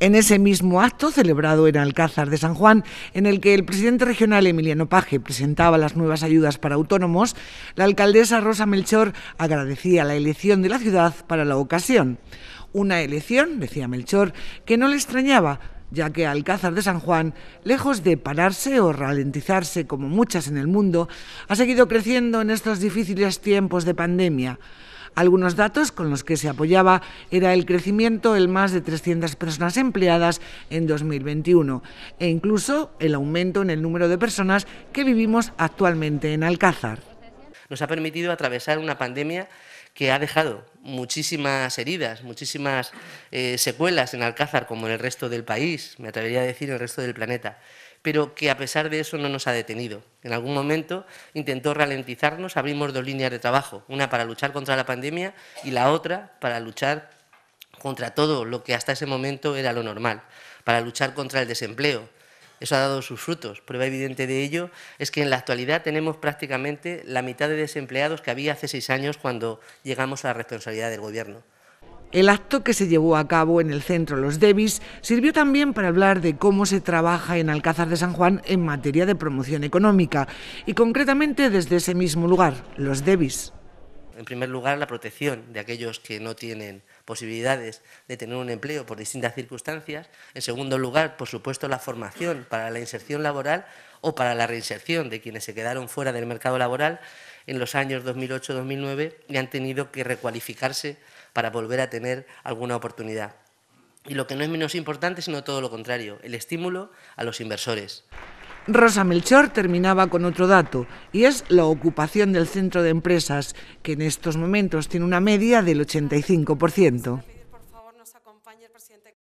en ese mismo acto celebrado en Alcázar de San Juan, en el que el presidente regional Emiliano Paje presentaba las nuevas ayudas para autónomos, la alcaldesa Rosa Melchor agradecía la elección de la ciudad para la ocasión. Una elección, decía Melchor, que no le extrañaba, ya que Alcázar de San Juan, lejos de pararse o ralentizarse como muchas en el mundo, ha seguido creciendo en estos difíciles tiempos de pandemia. Algunos datos con los que se apoyaba era el crecimiento en más de 300 personas empleadas en 2021 e incluso el aumento en el número de personas que vivimos actualmente en Alcázar. Nos ha permitido atravesar una pandemia que ha dejado muchísimas heridas, muchísimas eh, secuelas en Alcázar, como en el resto del país, me atrevería a decir en el resto del planeta pero que a pesar de eso no nos ha detenido. En algún momento intentó ralentizarnos, abrimos dos líneas de trabajo, una para luchar contra la pandemia y la otra para luchar contra todo lo que hasta ese momento era lo normal, para luchar contra el desempleo. Eso ha dado sus frutos. Prueba evidente de ello es que en la actualidad tenemos prácticamente la mitad de desempleados que había hace seis años cuando llegamos a la responsabilidad del Gobierno. El acto que se llevó a cabo en el centro Los Devis sirvió también para hablar de cómo se trabaja en Alcázar de San Juan en materia de promoción económica y concretamente desde ese mismo lugar, Los Devis. En primer lugar, la protección de aquellos que no tienen posibilidades de tener un empleo por distintas circunstancias. En segundo lugar, por supuesto, la formación para la inserción laboral o para la reinserción de quienes se quedaron fuera del mercado laboral en los años 2008-2009 y han tenido que recualificarse para volver a tener alguna oportunidad. Y lo que no es menos importante, sino todo lo contrario, el estímulo a los inversores. Rosa Melchor terminaba con otro dato, y es la ocupación del centro de empresas, que en estos momentos tiene una media del 85%.